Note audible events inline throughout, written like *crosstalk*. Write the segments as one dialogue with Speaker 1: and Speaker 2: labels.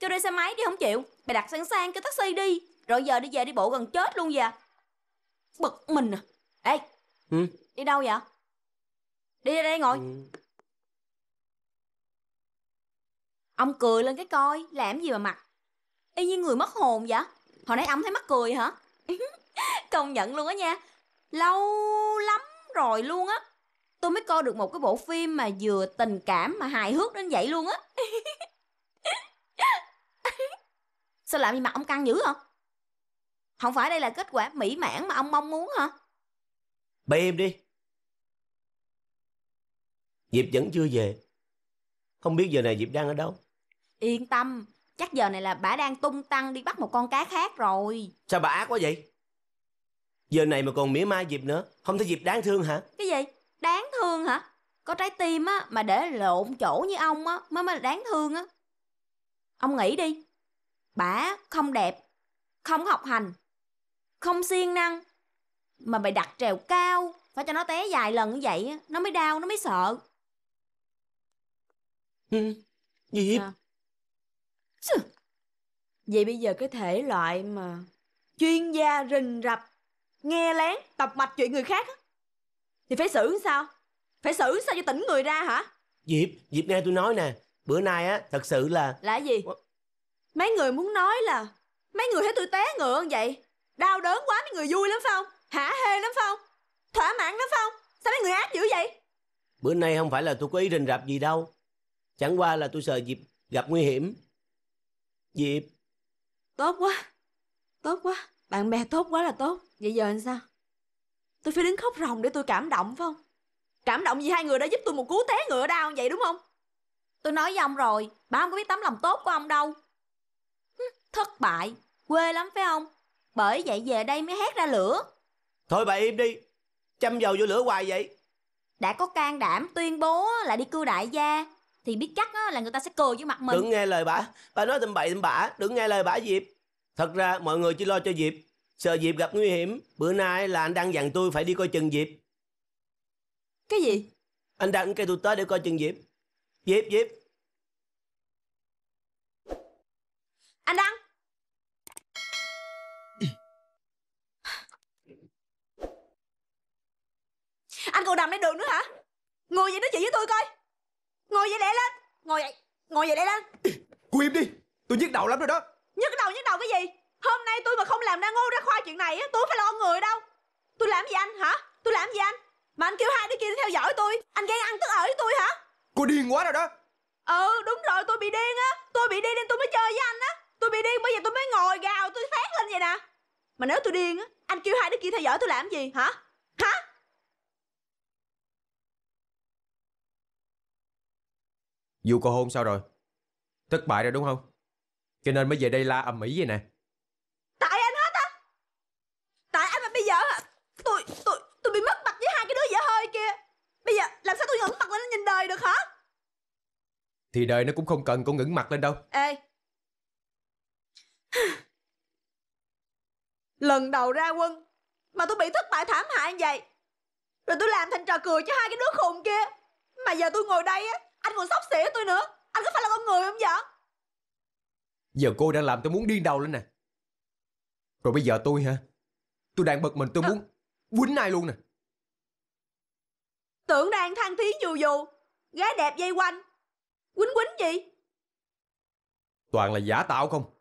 Speaker 1: Cho đi xe máy đi không chịu Mày đặt sẵn sang cái taxi đi Rồi giờ đi về đi bộ gần chết luôn vậy à. Bực mình à Ê ừ? Đi đâu vậy Đi ra đây ngồi ừ. Ông cười lên cái coi Làm gì mà mặt Y như người mất hồn vậy Hồi nãy ông thấy mắc cười hả *laughs* Công nhận luôn á nha Lâu lắm rồi luôn á Tôi mới coi được một cái bộ phim mà vừa tình cảm mà hài hước đến vậy luôn á *laughs* Sao làm gì mà ông căng dữ không? Không phải đây là kết quả mỹ mãn mà ông mong muốn hả?
Speaker 2: Bê em đi. Diệp vẫn chưa về. Không biết giờ này Diệp đang ở đâu.
Speaker 1: Yên tâm, chắc giờ này là bà đang tung tăng đi bắt một con cá khác rồi.
Speaker 2: Sao bà ác quá vậy? Giờ này mà còn mỉa mai Diệp nữa, không thấy Diệp đáng thương hả?
Speaker 1: Cái gì? Đáng thương hả? Có trái tim á mà để lộn chỗ như ông á mới mới đáng thương á. Ông nghĩ đi, bả không đẹp, không học hành, không siêng năng. Mà mày đặt trèo cao, phải cho nó té vài lần như vậy, nó mới đau, nó mới sợ. Ừ, À.
Speaker 3: Vậy bây giờ cái thể loại mà chuyên gia rình rập, nghe lén, tập mạch chuyện người khác thì phải xử sao? Phải xử sao cho tỉnh người ra hả?
Speaker 2: Dịp, dịp nghe tôi nói nè, bữa nay á thật sự là
Speaker 3: Là gì? Mấy người muốn nói là Mấy người thấy tôi té ngựa như vậy Đau đớn quá mấy người vui lắm phải không Hả hê lắm phải không Thỏa mãn lắm phải không Sao mấy người ác dữ vậy
Speaker 2: Bữa nay không phải là tôi có ý rình rập gì đâu Chẳng qua là tôi sợ dịp gặp nguy hiểm dịp
Speaker 3: Tốt quá Tốt quá Bạn bè tốt quá là tốt Vậy giờ làm sao Tôi phải đứng khóc ròng để tôi cảm động phải không Cảm động vì hai người đã giúp tôi
Speaker 1: một cú té ngựa đau vậy đúng không Tôi nói với ông rồi Bà không có biết tấm lòng tốt của ông đâu thất bại, quê lắm phải không? Bởi vậy về đây mới hét ra lửa. Thôi bà im đi, chăm dầu vô lửa hoài vậy. Đã có can đảm tuyên bố là đi cưu đại gia, thì biết chắc là người ta sẽ cười với mặt mình. Đừng nghe lời bà, bà nói
Speaker 2: tầm bậy tầm bạ, đừng nghe lời bà Diệp. Thật ra mọi người chỉ lo cho Diệp, sợ Diệp gặp nguy hiểm. Bữa nay là anh đang dặn tôi phải đi coi chừng Diệp. Cái gì? Anh đang kêu tôi tới để coi chừng Diệp. Diệp, Diệp,
Speaker 3: nằm lên đường nữa hả Ngồi vậy nói chuyện với tôi coi Ngồi dậy lẹ lên Ngồi dậy, Ngồi dậy lẹ lên Cô
Speaker 4: im đi Tôi nhức đầu lắm rồi đó
Speaker 3: Nhức đầu nhức đầu cái gì Hôm nay tôi mà không làm ra ngô ra khoa chuyện này Tôi phải lo người đâu Tôi làm gì anh hả Tôi làm gì anh Mà anh kêu hai đứa kia theo dõi tôi Anh gây ăn tức ở với tôi hả Cô điên quá rồi đó Ừ đúng rồi tôi bị điên á Tôi bị điên nên tôi mới chơi với anh á Tôi bị điên bây giờ tôi mới ngồi gào tôi phát lên vậy nè Mà nếu tôi điên á Anh kêu hai đứa kia theo dõi tôi làm gì hả Hả
Speaker 4: Dù cô hôn sao rồi? Thất bại rồi đúng không? Cho nên mới về đây la ầm ĩ vậy nè.
Speaker 5: Tại anh hết á.
Speaker 3: Tại anh mà bây giờ Tôi tôi tôi bị mất mặt với hai cái đứa dở hơi kia. Bây giờ làm sao tôi ngẩng mặt lên nhìn đời được hả?
Speaker 4: Thì đời nó cũng không cần con ngẩng mặt lên đâu.
Speaker 3: Ê. Lần đầu ra quân mà tôi bị thất bại thảm hại như vậy. Rồi tôi làm thành trò cười cho hai cái đứa khùng kia. Mà giờ tôi ngồi đây á anh còn sóc xỉa tôi nữa Anh có phải là con người không vậy
Speaker 4: Giờ cô đang làm tôi muốn điên đầu lên nè Rồi bây giờ tôi hả Tôi đang bật mình tôi ờ. muốn Quýnh ai luôn nè
Speaker 3: Tưởng đang thăng thí dù dù Gái đẹp dây quanh Quýnh quýnh gì
Speaker 4: Toàn là giả tạo không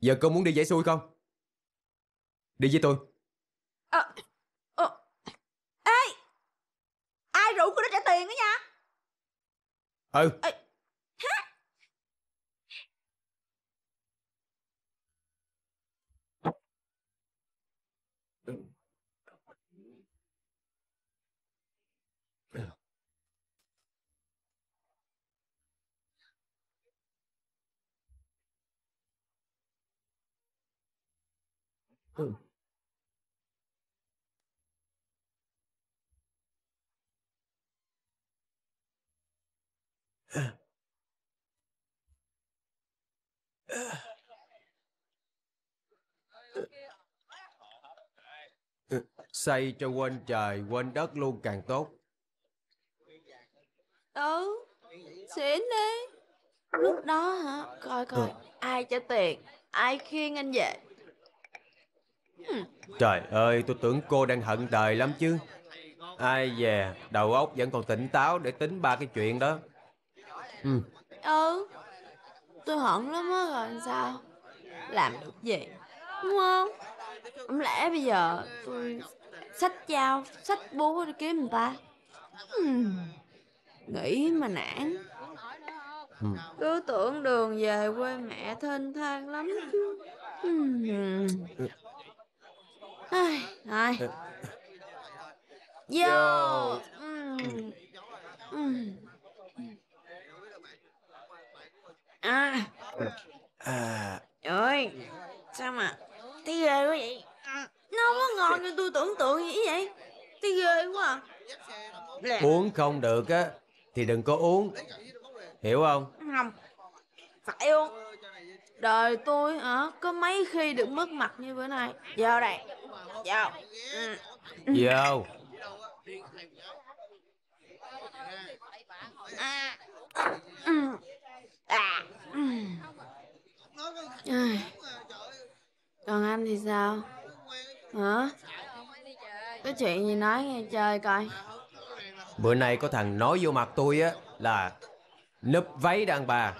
Speaker 4: Giờ cô muốn đi giải xuôi không Đi với tôi
Speaker 3: à,
Speaker 5: Oh. I
Speaker 4: Xây cho quên trời, quên đất luôn càng tốt
Speaker 3: Ừ, xỉn đi Lúc đó hả, coi coi, ừ. ai cho tiền, ai khiêng anh về
Speaker 4: Trời ơi, tôi tưởng cô đang hận đời lắm chứ Ai về, đầu óc vẫn còn tỉnh táo để tính ba cái chuyện đó Ừ,
Speaker 3: ừ Tôi hận lắm á rồi sao Làm được gì Đúng không Không lẽ bây giờ tôi Sách dao Sách búa đi kiếm người ta hmm. Nghĩ mà nản ừ. Cứ tưởng đường về quê mẹ thênh thang lắm chứ hmm.
Speaker 5: Ai, ai. Vô. Ừ. Ừ. à
Speaker 3: à trời sao mà thấy ghê quá vậy nó quá ngon như tôi tưởng tượng gì vậy thấy ghê quá à. uống
Speaker 4: không được á thì đừng có uống hiểu không
Speaker 3: không phải không đời tôi hả có mấy khi được mất mặt như bữa nay vô đây
Speaker 5: vô ừ. vô à. Ừ
Speaker 3: còn anh thì sao hả cái chuyện gì nói nghe chơi coi
Speaker 4: bữa nay có thằng nói vô mặt tôi á là nấp váy đàn bà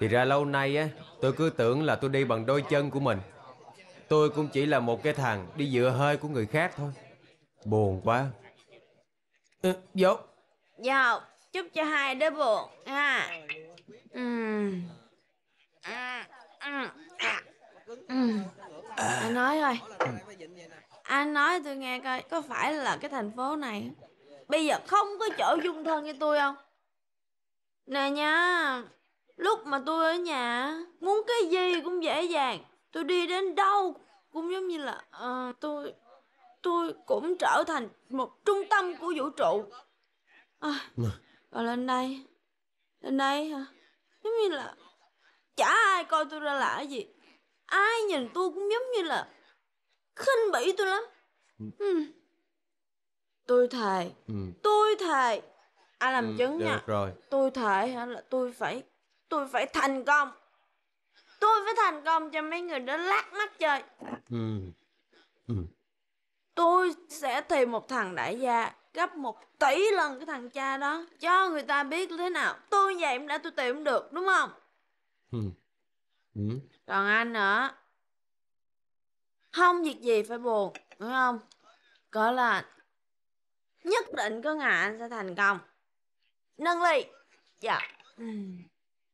Speaker 4: thì ra lâu nay á tôi cứ tưởng là tôi đi bằng đôi chân của mình tôi cũng chỉ là một cái thằng đi dựa hơi của người khác thôi buồn quá à, vô
Speaker 3: chúc cho hai đứa buồn nha à, anh nói rồi anh nói tôi nghe coi có phải là cái thành phố này bây giờ không có chỗ dung thân cho tôi không nè nha lúc mà tôi ở nhà muốn cái gì cũng dễ dàng tôi đi đến đâu cũng giống như là uh, tôi tôi cũng trở thành một trung tâm của vũ trụ à, còn lên đây Lên đây hả Giống như là Chả ai coi tôi ra lạ gì Ai nhìn tôi cũng giống như là khinh bỉ tôi lắm ừ. ừ. Tôi thề ừ. Tôi thề Ai làm ừ, chứng nha rồi. Tôi thề là tôi phải Tôi phải thành công Tôi phải thành công cho mấy người đó lát mắt chơi
Speaker 5: ừ. Ừ.
Speaker 3: Tôi sẽ tìm một thằng đại gia gấp một tỷ lần cái thằng cha đó cho người ta biết thế nào tôi vậy em đã tôi tìm được đúng không ừ. Ừ. còn anh nữa không việc gì phải buồn đúng không có là nhất định có ngày anh sẽ thành công nâng ly dạ ừ.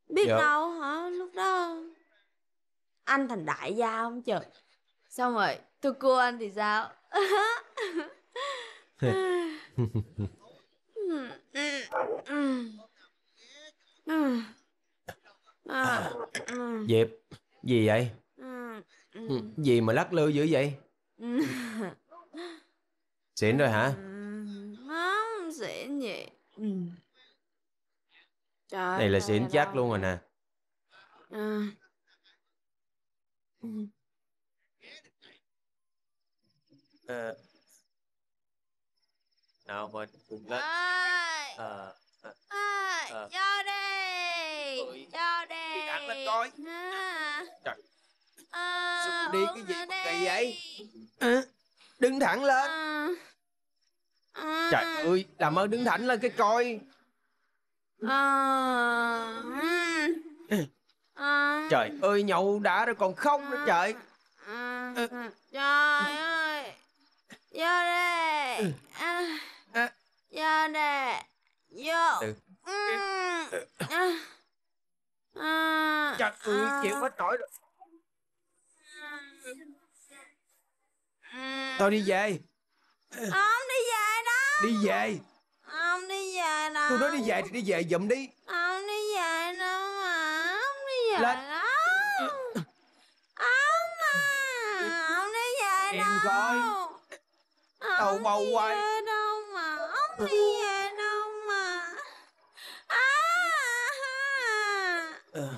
Speaker 3: biết dạ. đâu hả lúc đó anh thành đại gia không chừng xong rồi tôi cua anh thì sao *laughs*
Speaker 5: à,
Speaker 4: Gì vậy Gì mà lắc lư dữ vậy Xỉn rồi hả
Speaker 3: Không xỉn gì Trời Này là xỉn
Speaker 4: chắc luôn rồi nè Uh nào mình
Speaker 5: cùng lên ơi à, à, à, à. cho
Speaker 3: đi cho đi ăn lên coi
Speaker 5: à. trời
Speaker 3: à, đi cái gì mà kỳ vậy
Speaker 4: à, đứng thẳng lên à.
Speaker 3: À. trời
Speaker 4: ơi làm ơn đứng thẳng lên cái coi à.
Speaker 5: À. trời
Speaker 4: ơi nhậu đã rồi còn không nữa trời
Speaker 3: à. trời ơi vô đây à giờ dạ, nè giờ, ừ. Ừ. Trời ơi à. chịu hết nổi rồi tao đi về Không đi về đó Đi về Không đi về đâu Tôi nói đi về thì đi về giùm đi Không đi về đâu mà Không đi về Lên. đâu Không mà Không đi về em đâu Em coi Đầu bầu hoài đi về
Speaker 5: đâu mà à, à.
Speaker 2: Ừ,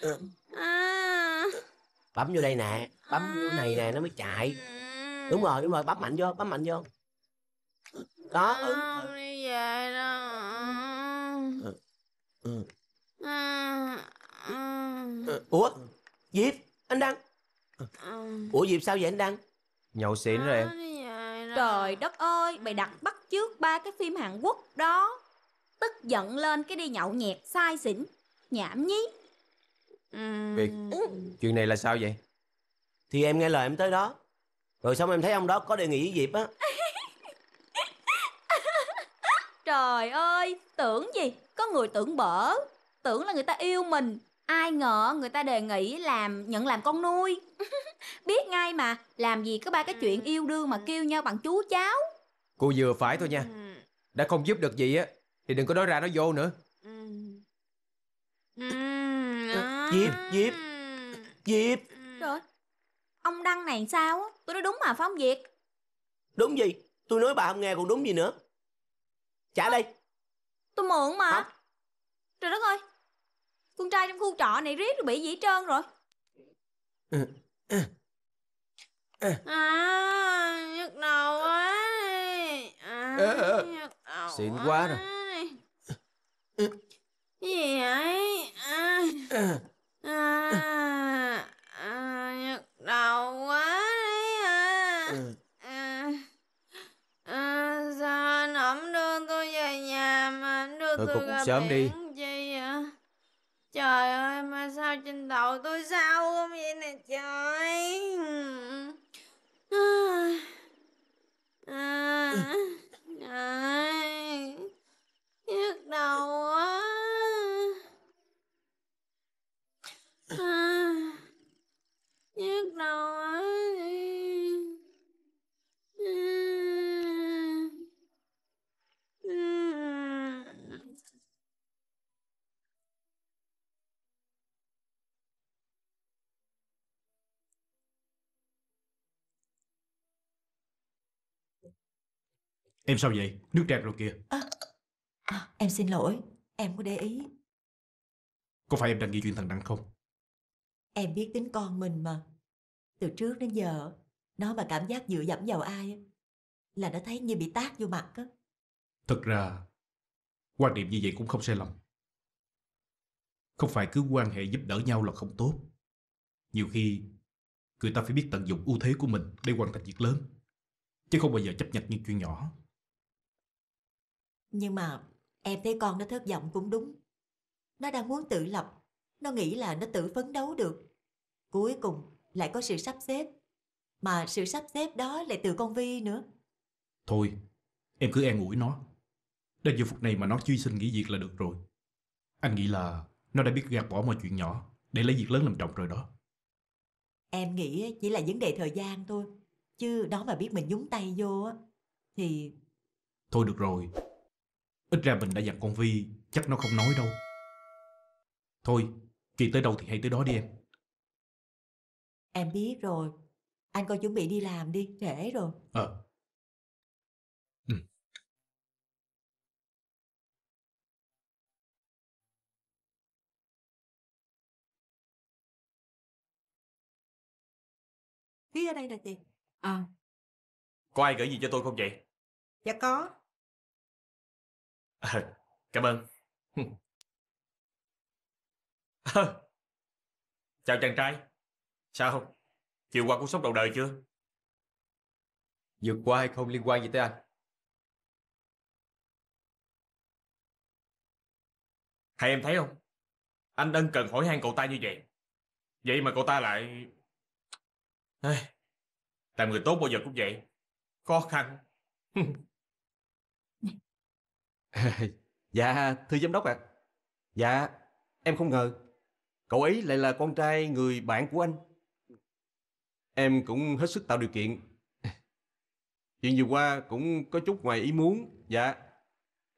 Speaker 2: ừ.
Speaker 5: À.
Speaker 2: bấm vô đây nè bấm vô à. này nè nó mới chạy ừ. đúng rồi đúng rồi bấm mạnh vô bấm mạnh vô đó ừ.
Speaker 3: đi về đâu
Speaker 5: à,
Speaker 2: ủa diệp anh đăng ủa diệp sao
Speaker 1: vậy anh đăng
Speaker 4: nhậu xỉn rồi
Speaker 1: em Trời đất ơi, mày đặt bắt trước ba cái phim Hàn Quốc đó Tức giận lên cái đi nhậu nhẹt sai xỉn Nhảm nhí
Speaker 5: việc ừ.
Speaker 4: chuyện này là sao vậy? Thì em nghe lời em tới
Speaker 1: đó
Speaker 2: Rồi xong em thấy ông đó có đề nghị với Diệp á
Speaker 1: *laughs* Trời ơi, tưởng gì? Có người tưởng bở Tưởng là người ta yêu mình Ai ngờ người ta đề nghị làm nhận làm con nuôi *laughs* Biết ngay mà Làm gì có ba cái chuyện ừ. yêu đương mà kêu nhau bằng chú cháu
Speaker 4: Cô vừa phải thôi nha ừ. Đã không giúp được gì á Thì đừng có nói ra nó vô nữa ừ.
Speaker 1: Ờ, Diệp Diệp Diệp Rồi Ông Đăng này sao Tôi nói đúng mà phong không Diệp
Speaker 2: Đúng gì Tôi nói bà không nghe còn đúng gì nữa Trả ờ. đi
Speaker 1: Tôi mượn mà Hả? Trời đất ơi con trai trong khu trọ này riết rồi bị gì trơn rồi
Speaker 5: ờ, ờ.
Speaker 1: Ờ. À nhức đầu quá
Speaker 5: à, Xịn quá rồi
Speaker 3: Gì vậy à. À, à, Nhức đầu quá Sao anh không đưa tôi về nhà mà anh đưa Thôi, tôi cô cũng sớm biển? đi Trời ơi, mà sao trên đầu tôi sao không vậy nè trời.
Speaker 5: Ừ. À. À. Ừ.
Speaker 6: Em sao vậy? Nước tràn rồi kìa.
Speaker 7: À, à, em xin lỗi, em có để ý.
Speaker 6: Có phải em đang nghĩ chuyện thằng Đăng không?
Speaker 7: Em biết tính con mình mà. Từ trước đến giờ, nó mà cảm giác dựa dẫm vào ai là nó thấy như bị tát vô mặt á.
Speaker 6: Thật ra, quan điểm như vậy cũng không sai lầm. Không phải cứ quan hệ giúp đỡ nhau là không tốt. Nhiều khi, người ta phải biết tận dụng ưu thế của mình để hoàn thành việc lớn. Chứ không bao giờ chấp nhận những chuyện nhỏ.
Speaker 7: Nhưng mà em thấy con nó thất vọng cũng đúng. Nó đang muốn tự lập, nó nghĩ là nó tự phấn đấu được. Cuối cùng lại có sự sắp xếp, mà sự sắp xếp đó lại từ con Vi nữa.
Speaker 6: Thôi, em cứ an ủi nó. Đến giờ phút này mà nó chưa xin nghỉ việc là được rồi. Anh nghĩ là nó đã biết gạt bỏ mọi chuyện nhỏ để lấy việc lớn làm trọng rồi đó.
Speaker 7: Em nghĩ chỉ là vấn đề thời gian thôi. Chứ đó mà biết mình nhúng tay vô á thì...
Speaker 6: Thôi được rồi, Ít ra mình đã dặn con Vi Chắc nó không nói đâu Thôi Chuyện tới đâu thì hay tới đó đi em
Speaker 7: Em biết rồi Anh coi chuẩn bị đi làm đi Trễ rồi
Speaker 5: Ờ à. ừ. Ký ở đây nè chị À Có ai gửi gì cho tôi không vậy? Dạ có Ờ, cảm ơn.
Speaker 4: *laughs* Chào chàng trai. Sao? chiều qua cũng sốc đầu đời chưa? Vượt qua hay không liên quan gì tới anh. Hay em thấy không? Anh ân
Speaker 6: cần hỏi han cậu ta như vậy. Vậy mà cậu ta lại... Làm người tốt bao giờ cũng vậy. Khó khăn. *laughs* *laughs* Dạ, thưa giám đốc ạ. À. Dạ, em không ngờ. Cậu ấy lại là con trai người bạn của anh. Em cũng hết sức tạo điều kiện. Chuyện vừa qua cũng có chút ngoài ý muốn. Dạ,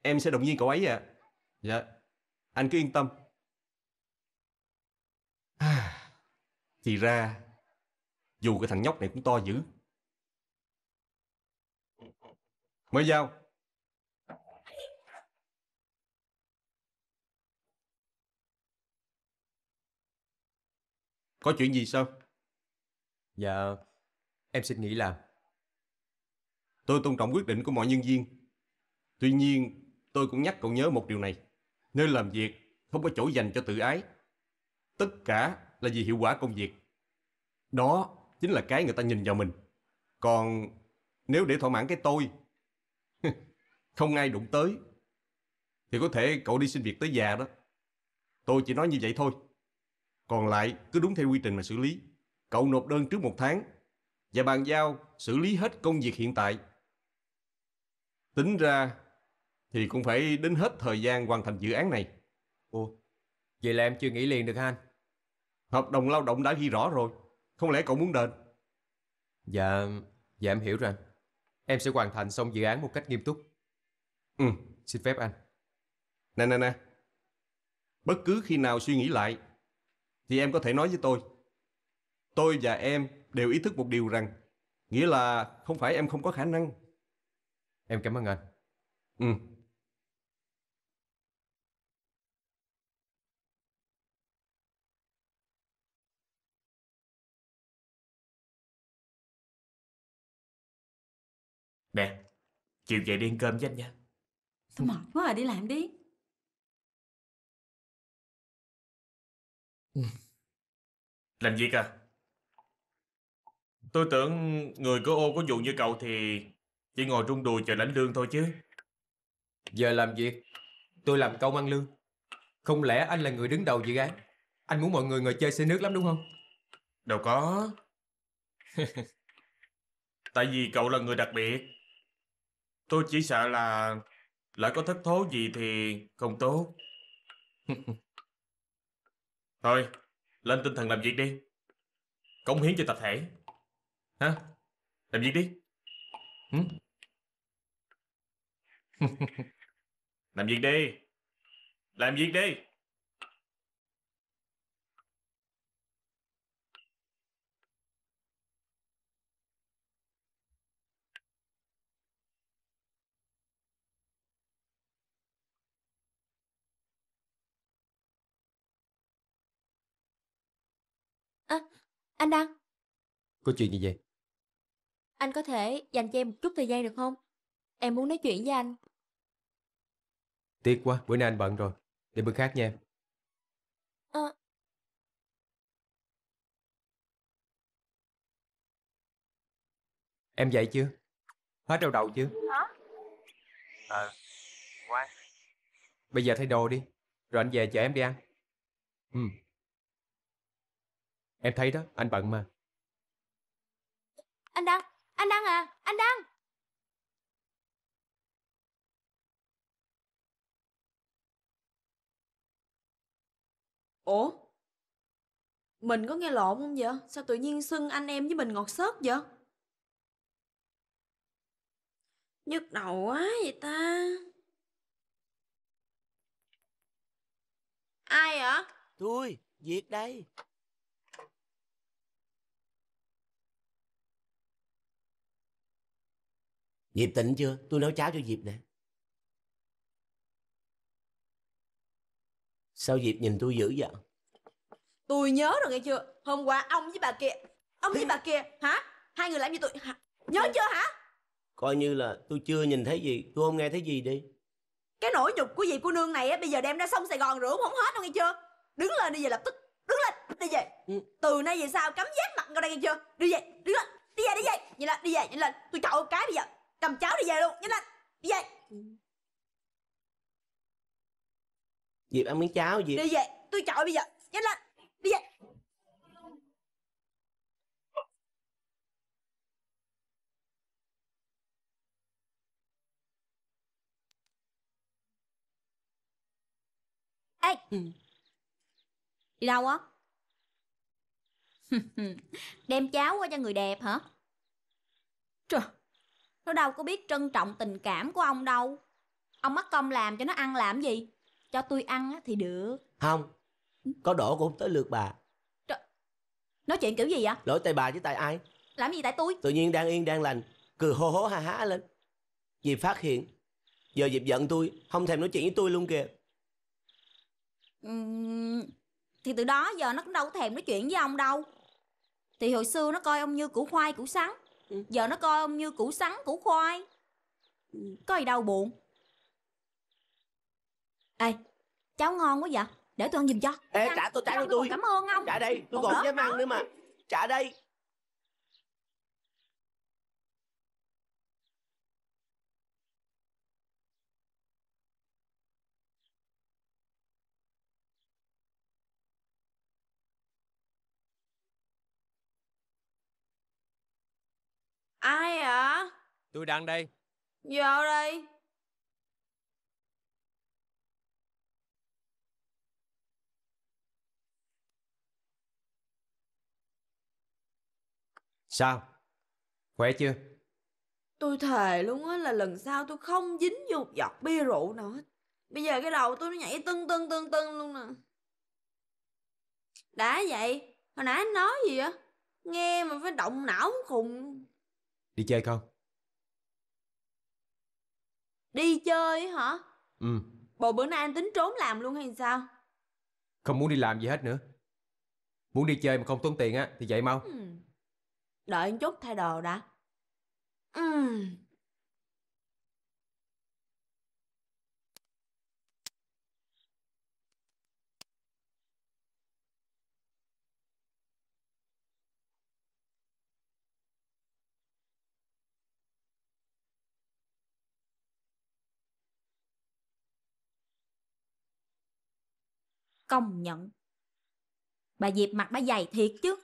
Speaker 6: em sẽ động viên cậu ấy ạ. À. Dạ, anh cứ yên tâm. À, *sighs* thì ra, dù cái thằng nhóc này cũng to dữ. Mới giao. Có chuyện gì sao? Dạ, em xin nghĩ làm. Tôi tôn trọng quyết định của mọi nhân viên. Tuy nhiên, tôi cũng nhắc cậu nhớ một điều này. Nơi làm việc không có chỗ dành cho tự ái. Tất cả là vì hiệu quả công việc. Đó chính là cái người ta nhìn vào mình. Còn nếu để thỏa mãn cái tôi, *laughs* không ai đụng tới, thì có thể cậu đi xin việc tới già đó. Tôi chỉ nói như vậy thôi. Còn lại cứ đúng theo quy trình mà xử lý. Cậu nộp đơn trước một tháng và bàn giao xử lý hết công việc hiện tại. Tính ra thì cũng phải đến hết thời gian hoàn thành dự án này. Ủa, vậy là em chưa nghĩ liền
Speaker 4: được ha anh? Hợp đồng lao động đã ghi rõ rồi, không lẽ cậu muốn đền? Dạ, dạ em hiểu rồi anh. Em sẽ hoàn thành xong dự án một cách nghiêm túc. Ừ. Xin phép anh. Nè nè nè, bất cứ khi nào suy nghĩ lại
Speaker 6: thì em có thể nói với tôi. Tôi và em đều ý thức một điều rằng, nghĩa là không phải em không có khả năng. Em cảm ơn anh. Ừ.
Speaker 5: Nè, chiều về đi ăn cơm với anh nha. Tôi mệt quá rồi, à, đi làm đi. Ừ. Làm gì cơ? À? Tôi tưởng
Speaker 6: người của ô có vụ như cậu thì chỉ ngồi rung đùi chờ lãnh lương thôi chứ.
Speaker 4: Giờ làm việc, tôi làm công ăn lương. Không lẽ anh là người đứng đầu dự án? Anh muốn mọi người ngồi chơi xe nước lắm đúng không? Đâu có. *laughs*
Speaker 6: Tại vì cậu là người đặc biệt. Tôi chỉ sợ là lại có thất thố gì thì không tốt. *laughs* Thôi, lên tinh thần làm việc đi. Cống hiến cho tập thể. Hả? Làm việc đi. *laughs* làm việc đi. Làm việc đi.
Speaker 4: Anh Đăng Có chuyện gì vậy?
Speaker 7: Anh có thể dành cho em một chút thời gian được không? Em muốn nói chuyện với anh
Speaker 4: Tiếc quá, bữa nay anh bận rồi Để bữa khác nha em à... Em dậy chưa? Hết đau đầu chưa? Hả? Ờ, à, ngoan Bây giờ thay đồ đi Rồi anh về chờ em đi ăn Ừ Em thấy đó, anh bận mà
Speaker 1: Anh Đăng, anh Đăng à, anh Đăng
Speaker 5: Ủa?
Speaker 3: Mình có nghe lộn không vậy? Sao tự nhiên xưng anh em với mình ngọt xớt vậy? Nhức đầu quá vậy ta Ai hả Tôi,
Speaker 2: Việt đây Diệp tỉnh chưa? Tôi nấu cháo cho Diệp nè. Sao Diệp nhìn tôi dữ vậy?
Speaker 3: Tôi nhớ rồi nghe chưa? Hôm qua ông với bà kia, ông với bà kia, hả? Hai người làm gì tôi, nhớ chưa hả?
Speaker 2: Coi như là tôi chưa nhìn thấy gì, tôi không nghe thấy gì đi.
Speaker 3: Cái nỗi nhục của Diệp cô nương này á, bây giờ đem ra sông Sài Gòn rửa không hết đâu nghe chưa? Đứng lên đi về lập tức, đứng lên, đi về. Ừ. Từ nay về sau cấm giác mặt ra đây nghe chưa? Đi về, đứng lên, đi về, đi về. Vậy là đi về, vậy là tôi chậu cái bây giờ cầm cháo đi về luôn nhanh lên đi về ừ.
Speaker 2: Diệp ăn miếng cháo Diệp Đi
Speaker 3: về tôi chọi bây giờ Nhanh lên
Speaker 5: Đi về
Speaker 1: Ê ừ. Đi đâu á *laughs* Đem cháo qua cho người đẹp hả Trời nó đâu có biết trân trọng tình cảm của ông đâu Ông mất công làm cho nó ăn làm gì Cho tôi ăn thì được
Speaker 2: Không Có đổ cũng tới lượt bà Trời...
Speaker 1: Nói chuyện kiểu gì vậy
Speaker 2: Lỗi tại bà chứ tại ai Làm gì tại tôi Tự nhiên đang yên đang lành Cười hô hố ha há lên Dịp phát hiện Giờ dịp giận tôi Không thèm nói chuyện với tôi luôn kìa
Speaker 5: ừ, Thì
Speaker 1: từ đó giờ nó cũng đâu thèm nói chuyện với ông đâu Thì hồi xưa nó coi ông như củ khoai củ sắn Giờ nó coi ông như củ sắn, củ khoai ừ. Có gì đâu buồn Ê, cháu ngon quá vậy Để tôi ăn giùm cho Ê, trả tôi, trả cho
Speaker 5: tôi Cảm ơn ông Trả đây, tôi còn dám
Speaker 2: ăn
Speaker 1: nữa mà Trả đây
Speaker 3: Ai ạ? Tôi đang đây. Vào đây.
Speaker 4: Sao? Khỏe chưa?
Speaker 3: Tôi thề luôn á là lần sau tôi không dính dục giọt bia rượu nữa. Bây giờ cái đầu tôi nó nhảy tưng tưng tưng tưng luôn nè. Đã vậy, hồi nãy anh nói gì á? Nghe mà phải động não khùng. Đi chơi không? Đi chơi hả? Ừ Bộ bữa nay anh tính trốn làm luôn hay sao?
Speaker 4: Không muốn đi làm gì hết nữa Muốn đi chơi mà không tốn tiền á Thì dậy mau
Speaker 3: ừ. Đợi anh chút thay đồ đã Ừ
Speaker 1: công nhận. Bà Diệp mặt bà dày thiệt chứ.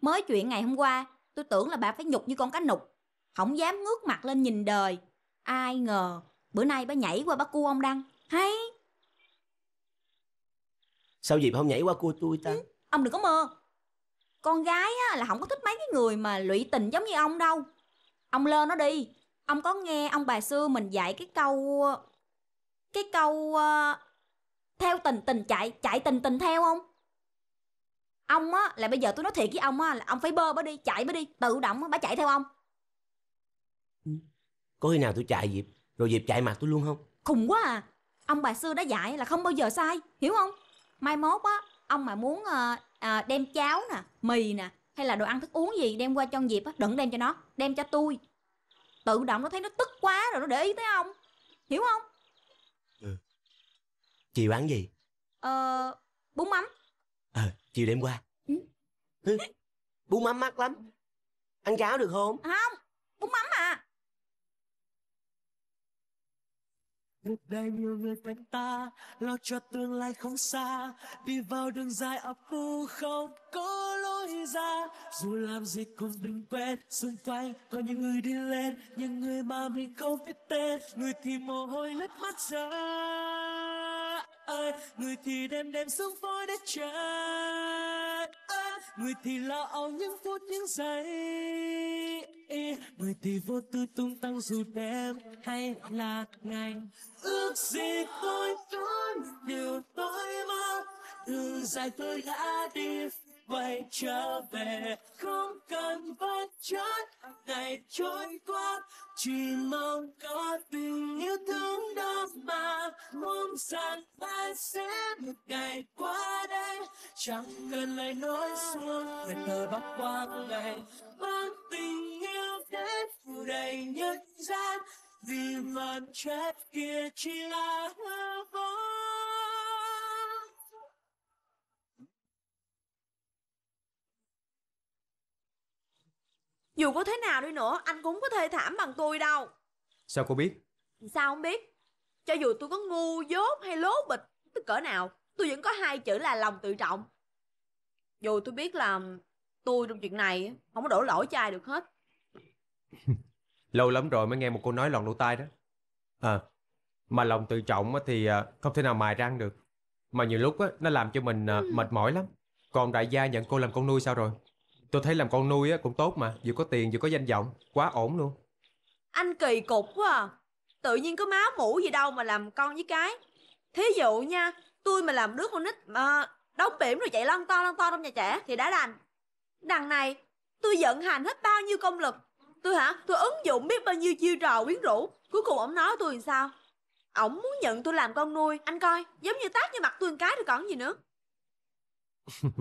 Speaker 1: Mới chuyện ngày hôm qua, tôi tưởng là bà phải nhục như con cá nục. Không dám ngước mặt lên nhìn đời. Ai ngờ, bữa nay bà nhảy qua bà cua ông Đăng. Hay!
Speaker 2: Sao Diệp không nhảy qua cua tôi ta? Ừ,
Speaker 1: ông đừng có mơ. Con gái á, là không có thích mấy cái người mà lụy tình giống như ông đâu. Ông lơ nó đi. Ông có nghe ông bà xưa mình dạy cái câu... Cái câu... Uh, theo tình tình chạy chạy tình tình theo không ông á là bây giờ tôi nói thiệt với ông á là ông phải bơ bả đi chạy bả đi tự động bả chạy theo ông
Speaker 2: ừ. có khi nào tôi chạy dịp rồi dịp chạy mặt tôi luôn không
Speaker 1: khùng quá à ông bà xưa đã dạy là không bao giờ sai hiểu không mai mốt á ông mà muốn à, à, đem cháo nè mì nè hay là đồ ăn thức uống gì đem qua cho ông dịp á đừng đem cho nó đem cho tôi tự động nó thấy nó tức quá rồi nó để ý tới ông hiểu không chiều bán gì? Ờ, bún mắm.
Speaker 2: Ờ, chiều đêm qua. Ừ. bún mắm mắc lắm. Ăn cháo được
Speaker 5: không? Không, bún mắm à. Cuộc đời nhiều người quanh ta Lo cho tương lai không xa Đi vào đường dài ấp u không có lối ra Dù làm gì cũng đừng quên Xung quanh có những người đi lên Những người mà mình không biết tên Người thì mồ hôi lướt mắt ra ơi người thì đêm đêm sương phố đất trời, ơi người thì lo âu những phút những giây người thì vô tư tung tăng dù đêm hay là ngày ước gì tôi có trốn điều tôi mơ đường dài tôi đã đi vậy trở về không cần vắt chót ngày trôi qua chỉ mong có tình yêu thương đó mà mong rằng ta sẽ một ngày qua đây chẳng cần lời nói xuông về thời bắc qua ngày mang tình yêu đến phủ đầy nhân gian vì màn chết kia chỉ là hư vô Dù có
Speaker 3: thế nào đi nữa Anh cũng có thê thảm bằng tôi đâu Sao cô biết Sao không biết Cho dù tôi có ngu dốt hay lố bịch Tức cỡ nào Tôi vẫn có hai chữ là lòng tự trọng Dù tôi biết là Tôi trong chuyện này Không có đổ lỗi cho ai được hết
Speaker 4: *laughs* Lâu lắm rồi mới nghe một cô nói lòng lỗ tai đó À Mà lòng tự trọng thì à, không thể nào mài răng được Mà nhiều lúc nó làm cho mình à, ừ. mệt mỏi lắm Còn đại gia nhận cô làm con nuôi sao rồi Tôi thấy làm con nuôi á cũng tốt mà, vừa có tiền vừa có danh vọng, quá ổn luôn.
Speaker 3: Anh kỳ cục quá à. Tự nhiên có máu mũ gì đâu mà làm con với cái. Thí dụ nha, tôi mà làm đứa con nít mà đóng biển rồi chạy lăn to lăn to trong nhà trẻ thì đã đành. Đằng này, tôi vận hành hết bao nhiêu công lực. Tôi hả, tôi ứng dụng biết bao nhiêu chiêu trò quyến rũ. Cuối cùng ổng nói tôi làm sao? Ổng muốn nhận tôi làm con nuôi, anh coi, giống như tát như mặt tôi một cái rồi còn gì nữa.
Speaker 5: *laughs*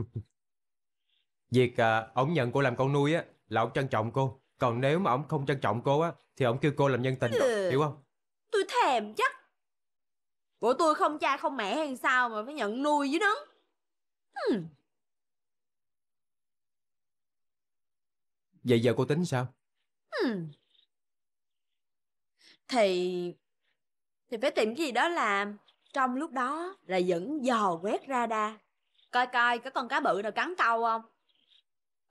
Speaker 4: Việc à, ổng nhận cô làm con nuôi á là ông trân trọng cô. Còn nếu mà ông không trân trọng cô á thì ông kêu cô làm nhân tình, Ừ. hiểu không?
Speaker 3: Tôi thèm chắc Bộ tôi không cha không mẹ hay sao mà phải nhận nuôi với nó hmm.
Speaker 4: Vậy giờ cô tính sao?
Speaker 3: Hmm. Thì Thì phải tìm cái gì đó làm Trong lúc đó là vẫn dò quét radar Coi coi có con cá bự nào cắn câu không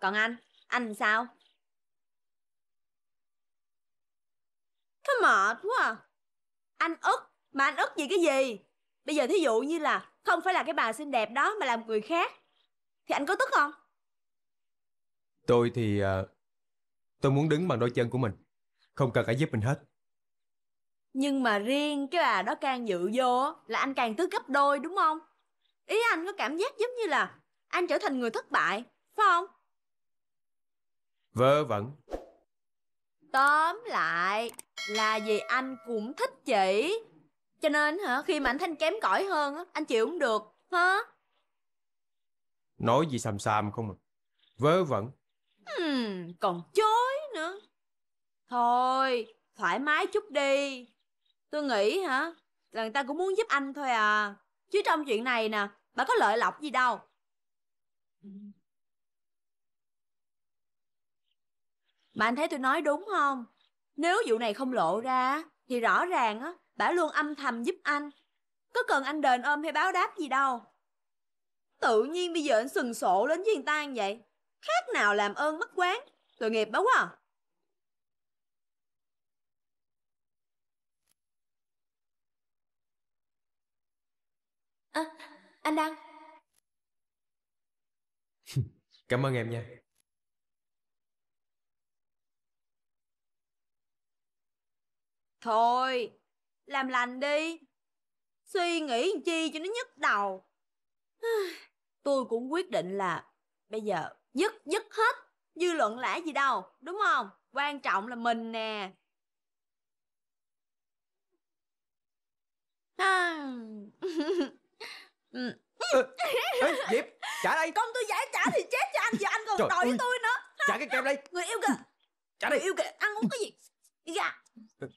Speaker 3: còn anh, anh sao? Cái mệt quá à. Anh ức, mà anh ức gì cái gì? Bây giờ thí dụ như là không phải là cái bà xinh đẹp đó mà làm người khác thì anh có tức không?
Speaker 4: Tôi thì uh, tôi muốn đứng bằng đôi chân của mình, không cần ai giúp mình hết.
Speaker 3: Nhưng mà riêng cái bà đó càng dự vô là anh càng tức gấp đôi đúng không? Ý anh có cảm giác giống như là anh trở thành người thất bại, phải không? Vớ vẩn Tóm lại là vì anh cũng thích chị Cho nên hả khi mà anh thanh kém cỏi hơn anh chịu cũng được hả?
Speaker 4: Nói gì xàm xàm không à Vớ vẩn
Speaker 3: uhm, Còn chối nữa Thôi thoải mái chút đi Tôi nghĩ hả là người ta cũng muốn giúp anh thôi à Chứ trong chuyện này nè Bà có lợi lộc gì đâu Mà anh thấy tôi nói đúng không? Nếu vụ này không lộ ra thì rõ ràng á, bà luôn âm thầm giúp anh. Có cần anh đền ôm hay báo đáp gì đâu. Tự nhiên bây giờ anh sừng sộ đến với người ta như vậy. Khác nào làm ơn mất quán. Tội nghiệp đúng quá
Speaker 1: à. À, anh Đăng
Speaker 4: *laughs* Cảm ơn em nha
Speaker 3: Thôi, làm lành đi. Suy nghĩ chi cho nó nhức đầu. *sighs* Tôi cũng quyết định là bây giờ dứt dứt hết dư luận là gì đâu, đúng không? Quan trọng là mình nè. À. *laughs* Ê, Diệp, trả đây con tôi giải trả thì chết cho anh Giờ anh còn Trời đòi với tôi nữa Trả cái kẹo đây Người yêu kìa Trả
Speaker 5: đây Người yêu kìa, ăn uống cái gì Đi ra ừ.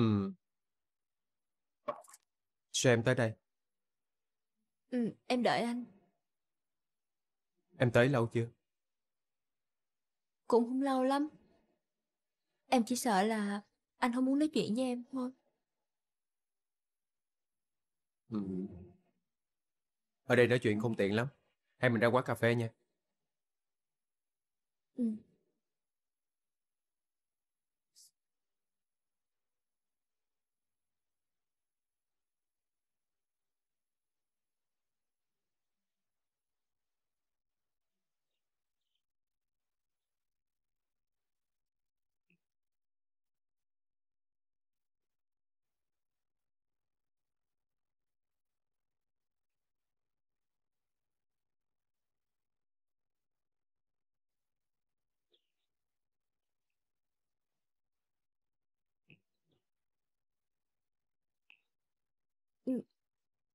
Speaker 5: Ừm.
Speaker 4: cho em tới đây?
Speaker 7: Ừm, em đợi anh.
Speaker 4: Em tới lâu chưa?
Speaker 7: Cũng không lâu lắm. Em chỉ sợ là anh không muốn nói chuyện với em thôi.
Speaker 4: Ừm. Ở đây nói chuyện không tiện lắm. Hay mình ra quán cà phê nha.
Speaker 5: Ừm.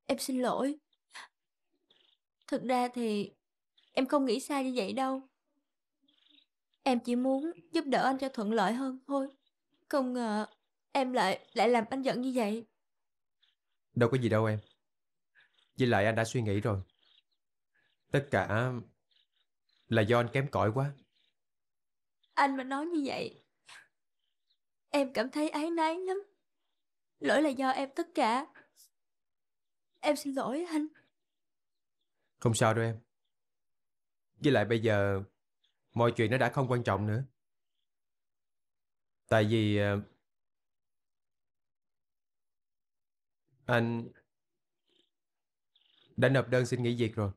Speaker 7: Em xin lỗi. Thực ra thì em không nghĩ sai như vậy đâu. Em chỉ muốn giúp đỡ anh cho thuận lợi hơn thôi. Không ngờ em lại lại làm anh giận như vậy.
Speaker 4: Đâu có gì đâu em. Với lại anh đã suy nghĩ rồi. Tất cả là do anh kém cỏi quá.
Speaker 7: Anh mà nói như vậy, em cảm thấy áy náy lắm. Lỗi là do em tất cả. Em xin lỗi anh
Speaker 5: Không
Speaker 4: sao đâu em Với lại bây giờ Mọi chuyện nó đã không quan trọng nữa Tại vì ờ, Anh Đã nộp đơn xin nghỉ việc rồi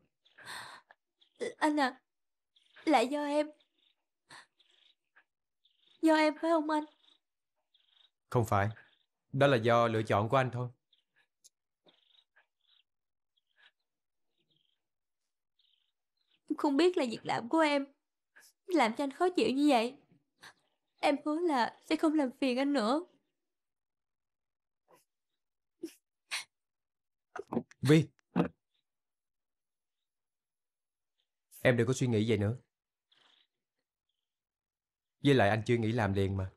Speaker 7: Anh à Lại do em Do em phải không anh
Speaker 4: Không phải Đó là do lựa chọn của anh thôi
Speaker 7: không biết là việc làm của em Làm cho anh khó chịu như vậy Em hứa là sẽ không làm phiền anh nữa
Speaker 4: Vi Em đừng có suy nghĩ vậy nữa Với lại anh chưa nghĩ làm liền mà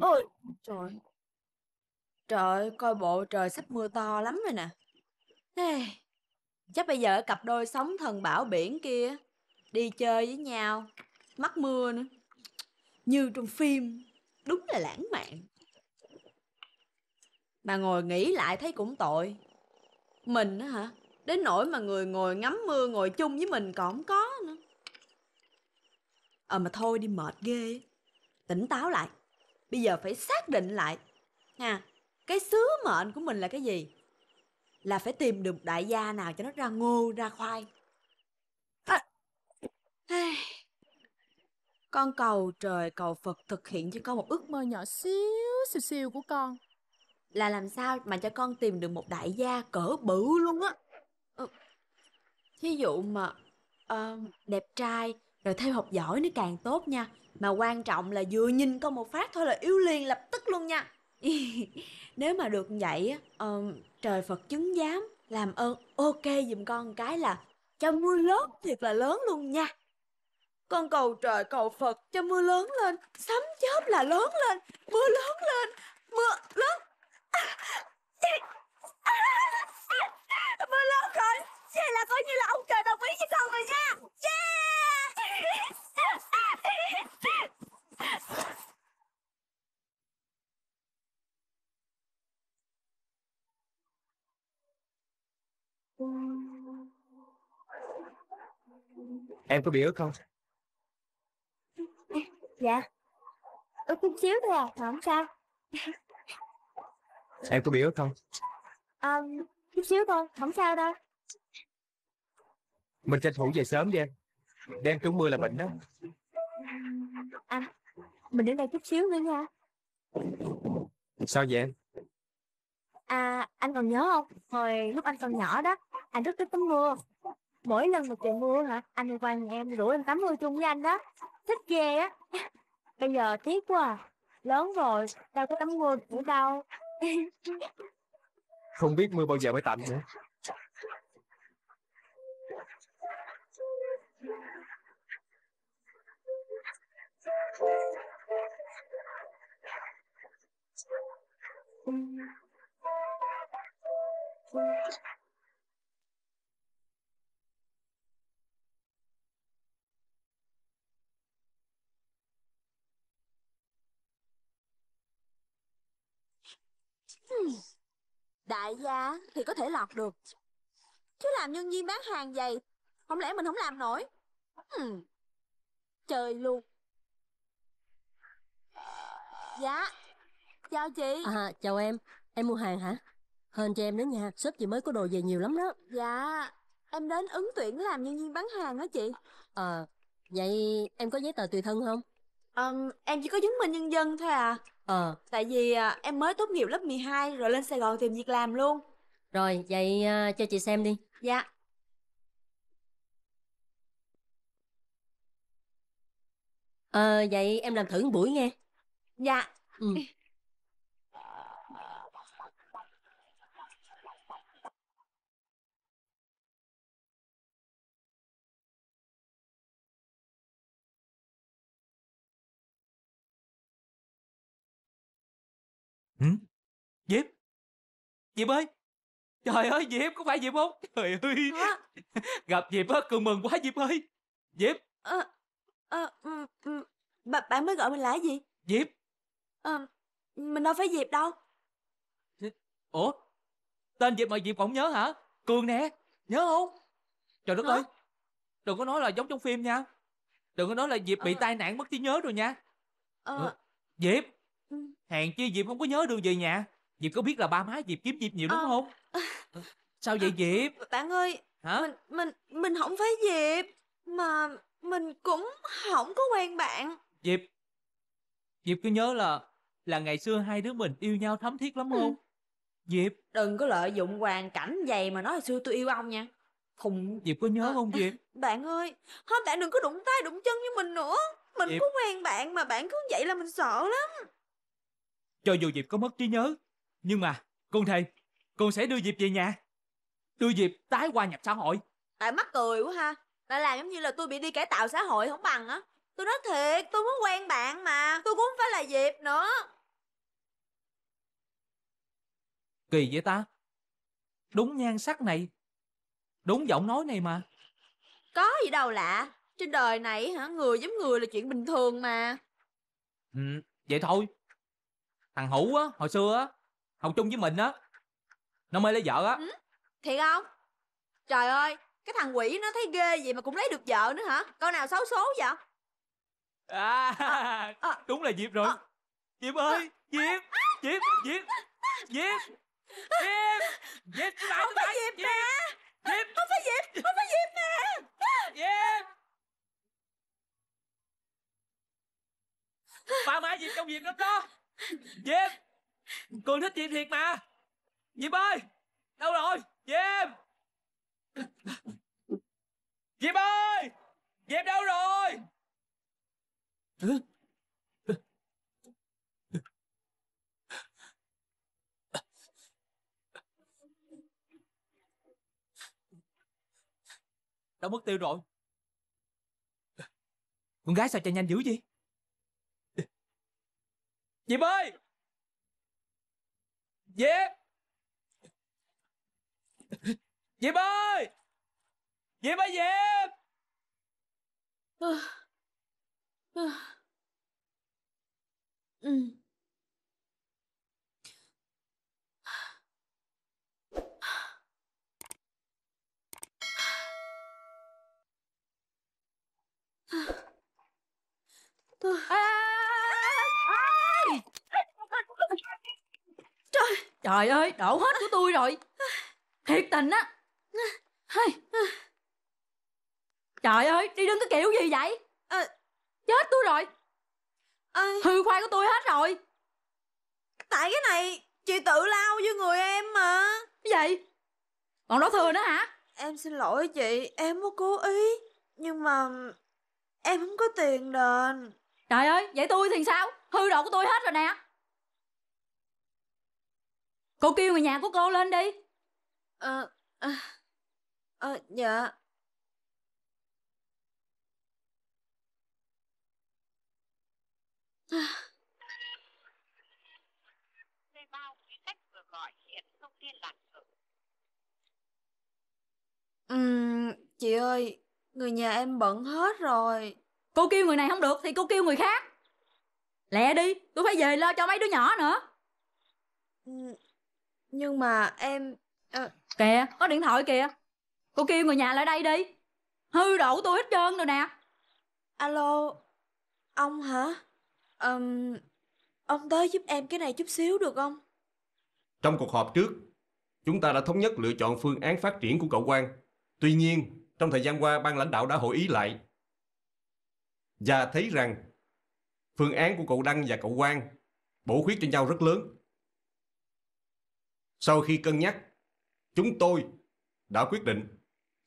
Speaker 5: Ôi, trời.
Speaker 3: Trời coi bộ trời sắp mưa to lắm rồi nè. Hey, chắc bây giờ cặp đôi sóng thần bão biển kia đi chơi với nhau, mắc mưa nữa. Như trong phim, đúng là lãng mạn. Mà ngồi nghĩ lại thấy cũng tội. Mình á hả? Đến nỗi mà người ngồi ngắm mưa ngồi chung với mình còn không có nữa. Ờ à mà thôi đi mệt ghê. Tỉnh táo lại, bây giờ phải xác định lại nha cái sứ mệnh của mình là cái gì là phải tìm được đại gia nào cho nó ra ngô ra khoai à. con cầu trời cầu phật thực hiện cho con một ước mơ nhỏ xíu xìu xìu của con là làm sao mà cho con tìm được một đại gia cỡ bự luôn á ừ. thí dụ mà uh, đẹp trai rồi theo học giỏi nó càng tốt nha mà quan trọng là vừa nhìn con một phát thôi là yêu liền lập tức luôn nha *laughs* nếu mà được vậy uh, trời phật chứng giám làm ơn ok giùm con cái là cho mưa lớn thiệt là lớn luôn nha con cầu trời cầu phật cho mưa lớn lên sấm chớp là lớn lên mưa lớn lên mưa lớn *laughs*
Speaker 5: mưa lớn rồi vậy là coi như là ông trời đồng ý với con rồi nha yeah Em có bị ướt không? Dạ Ướt chút xíu thôi à, không sao
Speaker 4: Em có bị ướt không?
Speaker 7: À, chút xíu thôi, không sao đâu
Speaker 4: mình tranh thủ về sớm đi em Đang trúng mưa là bệnh đó
Speaker 7: À Mình đứng đây chút xíu nữa nha Sao vậy em À anh còn nhớ không Hồi lúc anh còn nhỏ đó Anh rất thích tắm mưa Mỗi lần một trời mưa hả Anh đi qua nhà em rủ em tắm mưa chung với anh đó Thích ghê á Bây giờ tiếc quá à. Lớn rồi Đâu có tắm mưa nữa đâu
Speaker 5: *laughs*
Speaker 4: Không biết mưa bao giờ mới tạnh nữa
Speaker 1: Đại gia thì có thể lọt được Chứ làm nhân
Speaker 3: viên bán hàng vậy Không lẽ mình không làm nổi Trời luôn Dạ Chào chị À chào
Speaker 7: em Em mua hàng hả Hên cho em đó nha Shop chị mới có đồ về nhiều lắm đó
Speaker 3: Dạ Em đến ứng tuyển làm nhân viên bán hàng hả chị Ờ à, Vậy em có giấy tờ tùy thân không um, Em chỉ có chứng minh nhân dân thôi à Ờ à. Tại vì à, em mới tốt nghiệp
Speaker 7: lớp 12 Rồi lên Sài Gòn tìm việc làm luôn Rồi vậy à, cho chị xem đi Dạ Ờ à, vậy em làm thử một buổi nghe Dạ Ừ
Speaker 5: Diệp Diệp ơi Trời ơi Diệp có phải Diệp không Trời ơi Hả?
Speaker 8: Gặp Diệp á cười mừng quá Diệp ơi Diệp
Speaker 3: à, à, bà, Bạn mới gọi mình là gì Diệp à, Mình đâu phải Diệp đâu
Speaker 8: Ủa Tên Diệp mà Diệp cũng nhớ hả Cường nè Nhớ không Trời đất Hả? ơi Đừng có nói là giống trong phim nha Đừng có nói là Diệp bị tai nạn mất trí nhớ rồi nha à. Diệp Hèn chi Diệp không có nhớ đường về nhà Diệp có biết là ba má Diệp kiếm Diệp nhiều đúng à. Ờ. không à, Sao vậy ờ, Diệp
Speaker 3: Bạn ơi Hả? Mình mình mình không phải Diệp Mà mình cũng không có quen bạn
Speaker 8: Diệp Diệp cứ nhớ là Là ngày xưa hai đứa mình yêu nhau thấm thiết lắm ừ. không ừ. Diệp
Speaker 3: Đừng có lợi dụng hoàn cảnh vậy mà nói hồi xưa tôi yêu ông nha Thùng
Speaker 8: Diệp có nhớ à, không Diệp *laughs*
Speaker 3: Bạn ơi Không bạn đừng có đụng tay đụng chân với mình nữa Mình Diệp. có quen bạn mà bạn cứ vậy là mình sợ lắm
Speaker 8: cho dù Diệp có mất trí nhớ, nhưng mà con thề, con sẽ đưa Diệp về nhà. Đưa Diệp tái hòa nhập xã hội.
Speaker 3: Tại mắc cười quá ha. Tại làm giống như là tôi bị đi cải tạo xã hội không bằng á. Tôi nói thiệt, tôi muốn quen bạn mà. Tôi cũng không phải là Diệp nữa.
Speaker 8: Kỳ vậy ta? Đúng nhan sắc này. Đúng giọng nói này mà.
Speaker 3: Có gì đâu lạ. Trên đời này hả người giống người là chuyện bình thường mà.
Speaker 8: Ừ, vậy thôi thằng hữu á hồi xưa á học chung với mình á nó mới lấy vợ á ừ?
Speaker 3: thiệt không trời ơi cái thằng quỷ nó thấy ghê vậy mà cũng lấy được vợ nữa hả con nào xấu số vậy
Speaker 8: à, à, à đúng là diệp rồi à, diệp ơi diệp diệp diệp
Speaker 5: diệp diệp diệp lại không phải diệp nè diệp không phải diệp không phải diệp nè diệp ba má diệp trong diệp lắm đó
Speaker 8: Diêm Cường thích Diêm thiệt mà Diêm ơi Đâu rồi Diêm Diệp ơi Diệp đâu rồi Đâu mất tiêu rồi Con gái sao chạy nhanh dữ vậy Diệp ơi Diệp Diệp ơi
Speaker 5: Diệp ơi Diệp ừ. Ừ. Ừ. À.
Speaker 7: Trời, trời ơi, đổ hết
Speaker 3: của tôi rồi Thiệt tình á Trời ơi, đi đứng cái kiểu gì vậy ờ. Chết tôi rồi à, Hư khoai của tôi hết rồi Tại cái này chị tự lao với người em mà Cái gì Còn đó thừa nữa hả Em xin lỗi chị, em không cố ý Nhưng mà em không có tiền đền
Speaker 1: Trời ơi, vậy tôi thì sao? Hư đồ của tôi hết rồi nè. Cô kêu người nhà của cô lên đi. Ờ, à, à, à, dạ. Uhm, chị ơi, người nhà em bận hết rồi cô kêu người này không được thì cô kêu người khác lẹ đi tôi phải về lo cho mấy đứa nhỏ nữa ừ, nhưng mà em à... kìa có điện thoại kìa cô kêu người
Speaker 3: nhà lại đây đi hư đổ tôi hết trơn rồi nè alo ông hả um, ông tới giúp em cái này chút xíu được không
Speaker 6: trong cuộc họp trước chúng ta đã thống nhất lựa chọn phương án phát triển của cậu quan tuy nhiên trong thời gian qua ban lãnh đạo đã hội ý lại và thấy rằng phương án của cậu Đăng và cậu Quang bổ khuyết cho nhau rất lớn. Sau khi cân nhắc, chúng tôi đã quyết định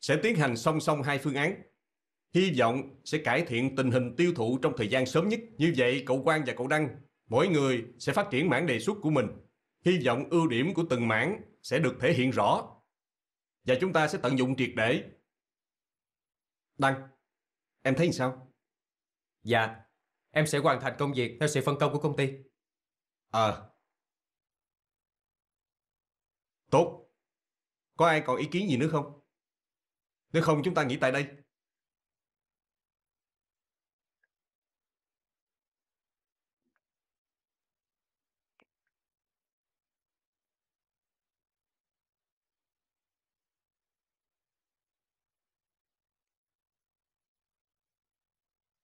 Speaker 6: sẽ tiến hành song song hai phương án. Hy vọng sẽ cải thiện tình hình tiêu thụ trong thời gian sớm nhất. Như vậy, cậu Quang và cậu Đăng, mỗi người sẽ phát triển mảng đề xuất của mình. Hy vọng ưu điểm của từng mảng sẽ được thể hiện rõ. Và chúng ta sẽ tận dụng triệt để.
Speaker 4: Đăng, em thấy sao? Dạ, em sẽ hoàn thành công việc theo sự phân công của công ty. Ờ. À. Tốt. Có ai còn ý kiến gì nữa không?
Speaker 6: Nếu không chúng ta nghỉ tại đây.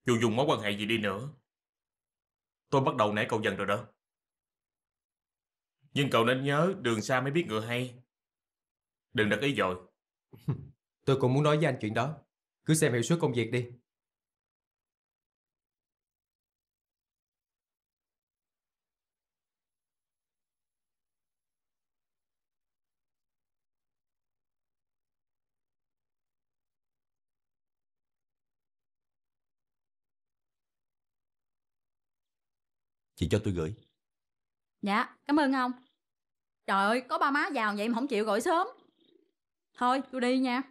Speaker 6: Dù dùng mối quan hệ gì đi nữa, tôi bắt đầu nể cậu dần rồi đó. Nhưng cậu
Speaker 4: nên nhớ đường xa mới biết ngựa hay. Đừng đặt ý dội. *laughs* tôi cũng muốn nói với anh chuyện đó. Cứ xem hiệu suất công việc đi.
Speaker 8: Chị cho tôi gửi
Speaker 1: Dạ cảm ơn ông Trời ơi có ba má giàu vậy mà không chịu gọi sớm Thôi tôi đi nha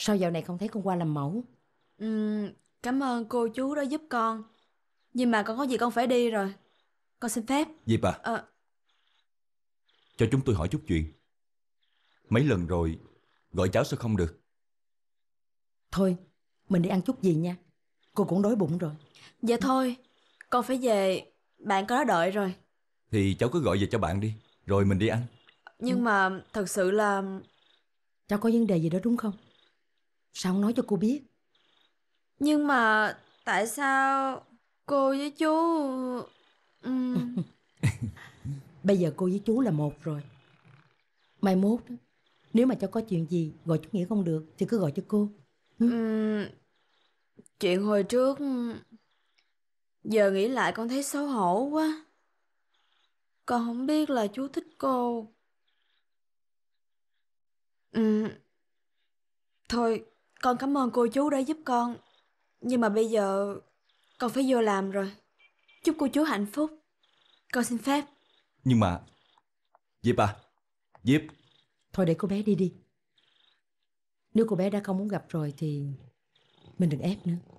Speaker 7: Sao dạo này không thấy con qua làm mẫu
Speaker 3: ừ, Cảm ơn cô chú đã giúp con Nhưng mà con có gì con phải đi rồi Con xin phép Dịp à, à
Speaker 6: cho chúng tôi hỏi chút chuyện Mấy lần rồi Gọi cháu sao không được
Speaker 3: Thôi mình đi ăn chút gì nha Cô cũng đói bụng rồi Dạ thôi Con phải về Bạn có đó đợi rồi
Speaker 6: Thì cháu cứ gọi về cho bạn đi Rồi mình đi ăn
Speaker 3: Nhưng ừ. mà thật sự là Cháu có vấn đề gì đó đúng không Sao không nói cho cô biết Nhưng mà tại sao cô với chú uhm... *laughs* Bây giờ cô với chú là một rồi. Mai mốt,
Speaker 7: nếu mà cháu có chuyện gì gọi chú Nghĩa không được thì cứ gọi cho cô.
Speaker 3: Hm? chuyện hồi trước... Giờ nghĩ lại con thấy xấu hổ quá. Con không biết là chú thích cô. Ừ. Thôi, con cảm ơn cô chú đã giúp con. Nhưng mà bây giờ con phải vô làm rồi. Chúc cô chú hạnh phúc. Con xin phép.
Speaker 6: Nhưng mà... Diệp à, Diệp.
Speaker 7: Thôi
Speaker 3: để cô bé đi đi. Nếu cô bé đã không muốn gặp rồi thì mình đừng ép nữa.